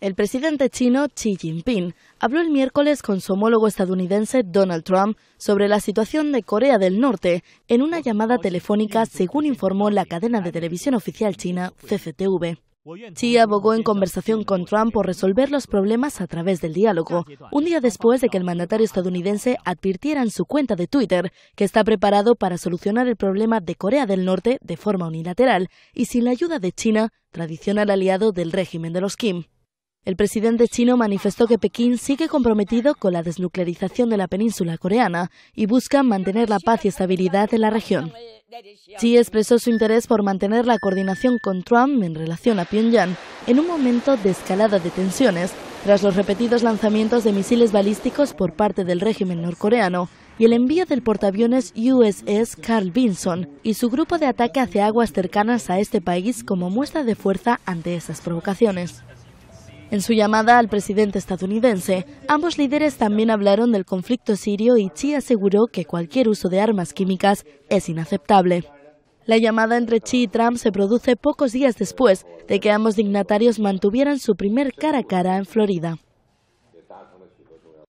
El presidente chino Xi Jinping habló el miércoles con su homólogo estadounidense Donald Trump sobre la situación de Corea del Norte en una llamada telefónica, según informó la cadena de televisión oficial china CCTV. Xi abogó en conversación con Trump por resolver los problemas a través del diálogo, un día después de que el mandatario estadounidense advirtiera en su cuenta de Twitter que está preparado para solucionar el problema de Corea del Norte de forma unilateral y sin la ayuda de China, tradicional aliado del régimen de los Kim. El presidente chino manifestó que Pekín sigue comprometido con la desnuclearización de la península coreana y busca mantener la paz y estabilidad en la región. Xi expresó su interés por mantener la coordinación con Trump en relación a Pyongyang en un momento de escalada de tensiones tras los repetidos lanzamientos de misiles balísticos por parte del régimen norcoreano y el envío del portaaviones USS Carl Vinson y su grupo de ataque hacia aguas cercanas a este país como muestra de fuerza ante esas provocaciones. En su llamada al presidente estadounidense, ambos líderes también hablaron del conflicto sirio y Chi aseguró que cualquier uso de armas químicas es inaceptable. La llamada entre Chi y Trump se produce pocos días después de que ambos dignatarios mantuvieran su primer cara a cara en Florida.